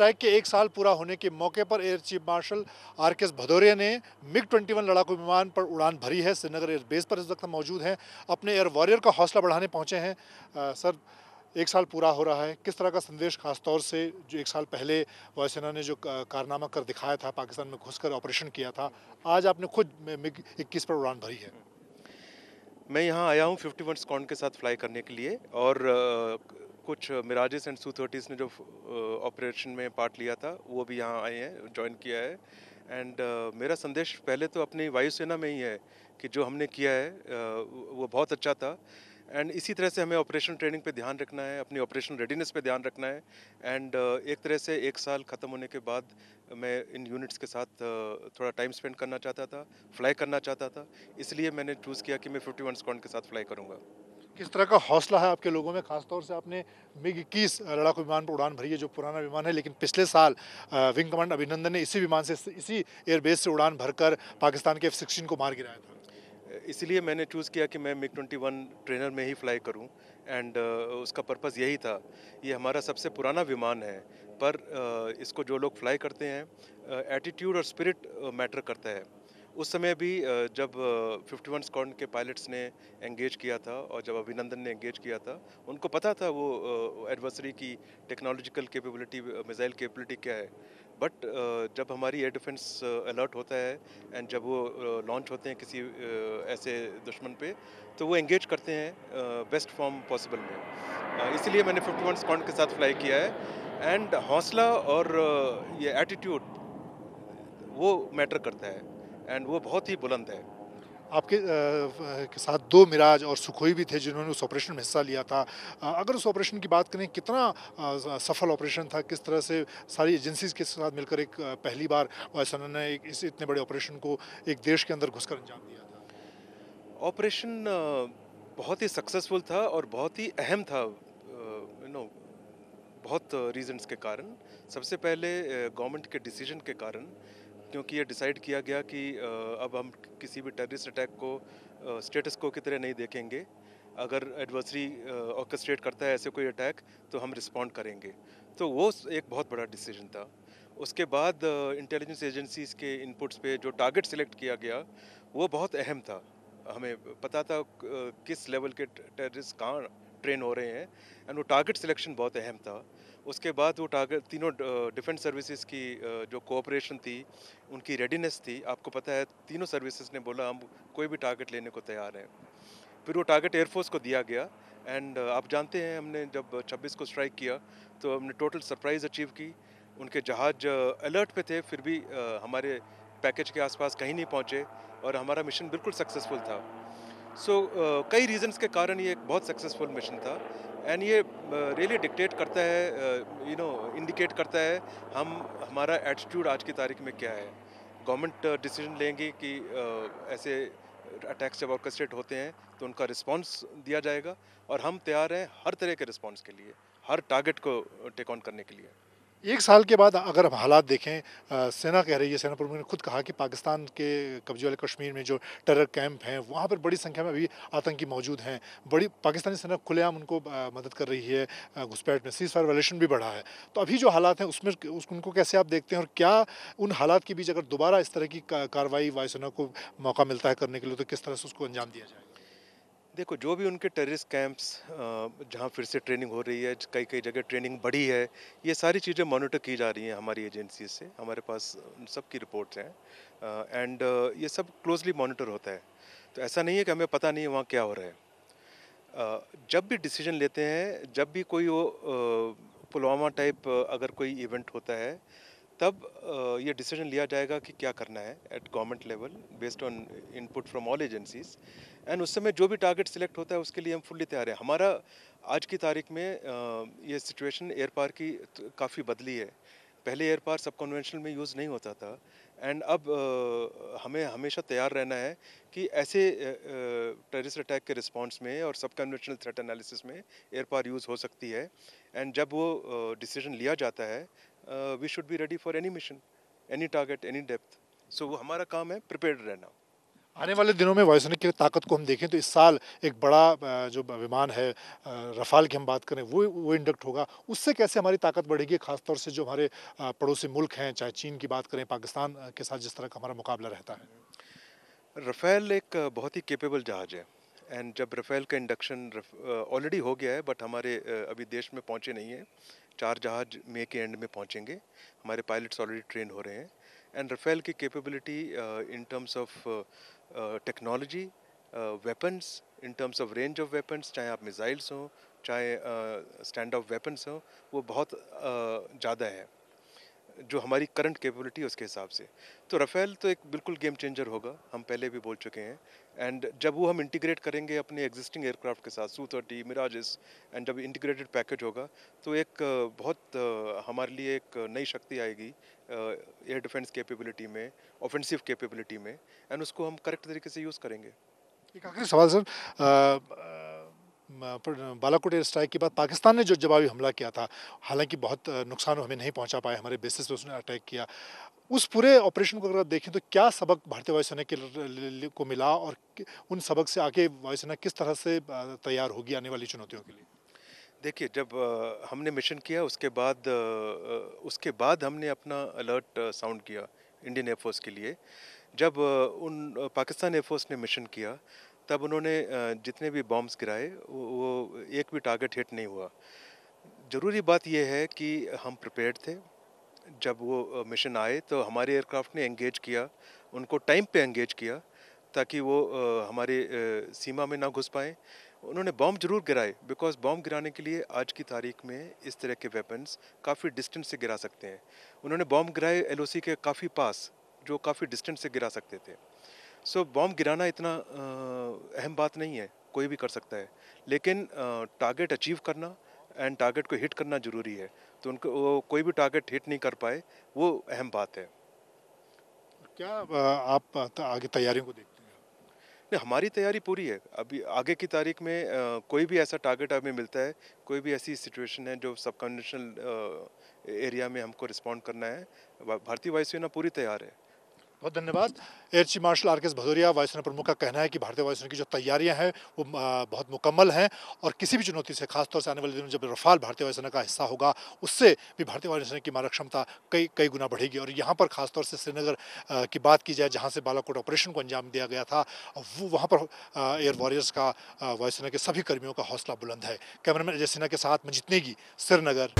strike के एक साल पूरा होने के मौके पर air chief marshal R K S Bhadauria ने मिग 21 लड़ाकू विमान पर उड़ान भरी है श्रीनगर एयरबेस पर इस वक्त मौजूद हैं अपने एयर वॉरियर का हौसला बढ़ाने पहुंचे हैं आ, सर एक साल पूरा हो रहा है किस तरह का संदेश खासतौर से जो एक साल पहले वायुसेना ने जो कारनामा कर दिखाया था पाकिस्तान में घुसकर ऑपरेशन किया था आज आपने खुद मिग इक्कीस पर उड़ान भरी है मैं यहाँ आया हूँ फिफ्टी वन स्कॉन्ड के साथ फ्लाई करने के लिए और कुछ मिराजेस एंड सू थर्टीज़ ने जो ऑपरेशन में पार्ट लिया था वो भी यहाँ आए हैं ज्वाइन किया है एंड uh, मेरा संदेश पहले तो अपनी वायुसेना में ही है कि जो हमने किया है वो बहुत अच्छा था एंड इसी तरह से हमें ऑपरेशन ट्रेनिंग पे ध्यान रखना है अपनी ऑपरेशन रेडीनेस पे ध्यान रखना है एंड एक तरह से एक साल ख़त्म होने के बाद मैं इन यूनिट्स के साथ थोड़ा टाइम स्पेंड करना चाहता था फ्लाई करना चाहता था इसलिए मैंने चूज़ किया कि मैं फिफ्टी वन स्कॉन के साथ फ्लाई करूँगा किस तरह का हौसला है आपके लोगों में खासतौर से आपने मिग इक्कीस लड़ाकू विमान पर उड़ान भरी है जो पुराना विमान है लेकिन पिछले साल विंग कमांड अभिनंदन ने इसी विमान से इसी एयरबेस से उड़ान भरकर पाकिस्तान के एफ सिक्सटीन को मार गिराया था इसलिए मैंने चूज़ किया कि मैं मिग ट्वेंटी वन ट्रेनर में ही फ्लाई करूं एंड उसका पर्पस यही था ये हमारा सबसे पुराना विमान है पर इसको जो लोग फ्लाई करते हैं एटीट्यूड और स्पिरिट मैटर करता है उस समय भी जब फिफ्टी वन स्कॉन के पायलट्स ने एंगेज किया था और जब अभिनंदन ने एंगेज किया था उनको पता था वो एडवर्सरी की टेक्नोलॉजिकल कैपेबिलिटी मिसाइल कैपेबिलिटी क्या है बट जब हमारी एयर डिफेंस अलर्ट होता है एंड जब वो लॉन्च होते हैं किसी ऐसे दुश्मन पे तो वो एंगेज करते हैं बेस्ट फॉर्म पॉसिबल में इसलिए मैंने फिफ्टी वन स्कॉन्ड के साथ फ्लाई किया है एंड हौसला और ये एटीट्यूड वो मैटर करता है एंड वो बहुत ही बुलंद है आपके आ, के साथ दो मिराज और सुखोई भी थे जिन्होंने उस ऑपरेशन में हिस्सा लिया था आ, अगर उस ऑपरेशन की बात करें कितना आ, सफल ऑपरेशन था किस तरह से सारी एजेंसीज के साथ मिलकर एक पहली बार वायुसेना ने एक इस इतने बड़े ऑपरेशन को एक देश के अंदर घुसकर अंजाम दिया था ऑपरेशन बहुत ही सक्सेसफुल था और बहुत ही अहम था यू नो बहुत रीजंस के कारण सबसे पहले गवर्नमेंट के डिसीजन के कारण क्योंकि ये डिसाइड किया गया कि अब हम किसी भी टेररिस्ट अटैक को स्टेटस को की तरह नहीं देखेंगे अगर एडवर्सरी ऑर्केस्ट्रेट करता है ऐसे कोई अटैक तो हम रिस्पॉन्ड करेंगे तो वो एक बहुत बड़ा डिसीजन था उसके बाद इंटेलिजेंस एजेंसीज के इनपुट्स पे जो टारगेट सिलेक्ट किया गया वो बहुत अहम था हमें पता था किस लेवल के टेररिस्ट कहाँ ट्रेन हो रहे हैं एंड वो टारगेट सिलेक्शन बहुत अहम था उसके बाद वो टारगेट तीनों डिफेंस सर्विसेज की जो कोऑपरेशन थी उनकी रेडीनेस थी आपको पता है तीनों सर्विसेज ने बोला हम कोई भी टारगेट लेने को तैयार हैं फिर वो टारगेट एयरफोर्स को दिया गया एंड आप जानते हैं हमने जब 26 को स्ट्राइक किया तो हमने टोटल सरप्राइज़ अचीव की उनके जहाज़ अलर्ट पे थे फिर भी हमारे पैकेज के आसपास कहीं नहीं पहुंचे और हमारा मिशन बिल्कुल सक्सेसफुल था सो so, uh, कई रीजंस के कारण ये एक बहुत सक्सेसफुल मिशन था एंड ये रियली uh, डिक्टेट करता है यू नो इंडिकेट करता है हम हमारा एटीट्यूड आज की तारीख में क्या है गवर्नमेंट डिसीजन uh, लेंगे कि uh, ऐसे अटैक्स जब ऑर्केस्ट्रेट होते हैं तो उनका रिस्पांस दिया जाएगा और हम तैयार हैं हर तरह के रिस्पांस के लिए हर टारगेट को टेक ऑन करने के लिए एक साल के बाद अगर हम हालात देखें सेना कह रही है सेना प्रमुख ने खुद कहा कि पाकिस्तान के कब्जे वाले कश्मीर में जो टेरर कैंप हैं वहाँ पर बड़ी संख्या में अभी आतंकी मौजूद हैं बड़ी पाकिस्तानी सेना खुलेआम उनको मदद कर रही है घुसपैठ में सीज फायर वायलेशन भी बढ़ा है तो अभी जो हालात हैं उसमें उस, उनको कैसे आप देखते हैं और क्या उन हालात के बीच अगर दोबारा इस तरह की कार्रवाई वायुसेना को मौका मिलता है करने के लिए तो किस तरह से उसको अंजाम दिया जाए देखो जो भी उनके टेररिस्ट कैंप्स जहाँ फिर से ट्रेनिंग हो रही है कई कई जगह ट्रेनिंग बढ़ी है ये सारी चीज़ें मॉनिटर की जा रही हैं हमारी एजेंसी से हमारे पास सबकी रिपोर्ट्स हैं एंड ये सब क्लोजली मॉनिटर होता है तो ऐसा नहीं है कि हमें पता नहीं है वहाँ क्या हो रहा है जब भी डिसीजन लेते हैं जब भी कोई वो पुलवामा टाइप अगर कोई इवेंट होता है तब ये डिसीजन लिया जाएगा कि क्या करना है at government level based on input from all agencies and उस समय जो भी टारगेट सिलेक्ट होता है उसके लिए हम फुल्ली तैयार हैं हमारा आज की तारीख में ये सिचुएशन एयर पार की काफ़ी बदली है पहले एयर पार सब कन्वेंशनल में यूज़ नहीं होता था एंड अब हमें हमेशा तैयार रहना है कि ऐसे टेररिस्ट अटैक के रिस्पांस में और सब कन्वेंशनल थ्रेट एनालिसिस में एयर पार यूज़ हो सकती है एंड जब वो डिसीजन लिया जाता है we should be ready for any mission any target any depth so वो हमारा काम है प्रिपेयर रहना आने वाले दिनों में वायुसेना की ताकत को हम देखें तो इस साल एक बड़ा जो विमान है रफाल की हम बात करें वो वो इंडक्ट होगा उससे कैसे हमारी ताकत बढ़ेगी खासतौर से जो हमारे पड़ोसी मुल्क हैं चाहे चीन की बात करें पाकिस्तान के साथ जिस तरह का हमारा मुकाबला रहता है रफेल एक बहुत ही केपेबल जहाज़ है एंड जब रफेल का इंडक्शन ऑलरेडी हो गया है बट हमारे अभी देश में पहुँचे नहीं है चार जहाज मे के एंड में पहुँचेंगे हमारे पायलट्स ऑलरेडी ट्रेन हो रहे हैं एंड रफेल की capability in terms of technology weapons in terms of range of weapons चाहे आप मिज़ाइल्स हों चाहे स्टैंड ऑफ वेपन्स हों वो बहुत uh, ज़्यादा है जो हमारी करंट कैपेबिलिटी उसके हिसाब से तो रफ़ेल तो एक बिल्कुल गेम चेंजर होगा हम पहले भी बोल चुके हैं एंड जब वो हम इंटीग्रेट करेंगे अपने एग्जिस्टिंग एयरक्राफ्ट के साथ सू थर्टी मिराज एंड जब इंटीग्रेटेड पैकेज होगा तो एक uh, बहुत uh, हमारे लिए एक नई शक्ति आएगी एयर डिफेंस कैपेबिलिटी में ऑफेंसिव कैपेबिलिटी में एंड उसको हम करेक्ट तरीके से यूज़ करेंगे एक आखिरी सवाल सर बालाकोट एयर स्ट्राइक के बाद पाकिस्तान ने जो जवाबी हमला किया था हालांकि बहुत नुकसान हमें नहीं पहुंचा पाए हमारे बेसिस पर उसने अटैक किया उस पूरे ऑपरेशन को अगर देखें तो क्या सबक भारतीय वायुसेना के को मिला और उन सबक से आगे वायुसेना किस तरह से तैयार होगी आने वाली चुनौतियों के लिए देखिए जब हमने मिशन किया उसके बाद उसके बाद हमने अपना अलर्ट साउंड किया इंडियन एयरफोर्स के लिए जब उन पाकिस्तान एयरफोर्स ने मिशन किया तब उन्होंने जितने भी बॉम्ब्स गिराए वो वो एक भी टारगेट हिट नहीं हुआ ज़रूरी बात यह है कि हम प्रिपेयर्ड थे जब वो मिशन आए तो हमारे एयरक्राफ्ट ने एंगेज किया उनको टाइम पे एंगेज किया ताकि वो हमारे सीमा में ना घुस पाएँ उन्होंने बॉम्ब जरूर गिराए बिकॉज बॉम्ब गिराने के लिए आज की तारीख में इस तरह के वेपन्स काफ़ी डिस्टेंस से गिरा सकते हैं उन्होंने बॉम्ब गिराए एल के काफ़ी पास जो काफ़ी डिस्टेंस से गिरा सकते थे सो so, बॉम्ब गिराना इतना अहम बात नहीं है कोई भी कर सकता है लेकिन टारगेट अचीव करना एंड टारगेट को हिट करना ज़रूरी है तो उनको वो कोई भी टारगेट हिट नहीं कर पाए वो अहम बात है क्या आप आगे तैयारियों को देख नहीं हमारी तैयारी पूरी है अभी आगे की तारीख में आ, कोई भी ऐसा टारगेट हमें मिलता है कोई भी ऐसी सिचुएशन है जो सब एरिया में हमको रिस्पॉन्ड करना है भारतीय वायुसेना पूरी तैयार है बहुत धन्यवाद air chief marshal R K S Bhadauria वायुसेना प्रमुख का कहना है कि भारतीय वायुसेना की जो तैयारियां हैं वो बहुत मुकम्मल हैं और किसी भी चुनौती से खासतौर से आने वाले दिनों जब रफाल भारतीय वायुसेना का हिस्सा होगा उससे भी भारतीय वायुसेना की मारक क्षमता कई कई गुना बढ़ेगी और यहाँ पर खासतौर से श्रीनगर की बात की जाए जहाँ से बालाकोट ऑपरेशन को अंजाम दिया गया था वो वहाँ पर एयर वॉरियर्स का वायुसेना के सभी कर्मियों का हौसला बुलंद है कैमरामैन अजय सिन्हा के साथ मजीत नेगी श्रीनगर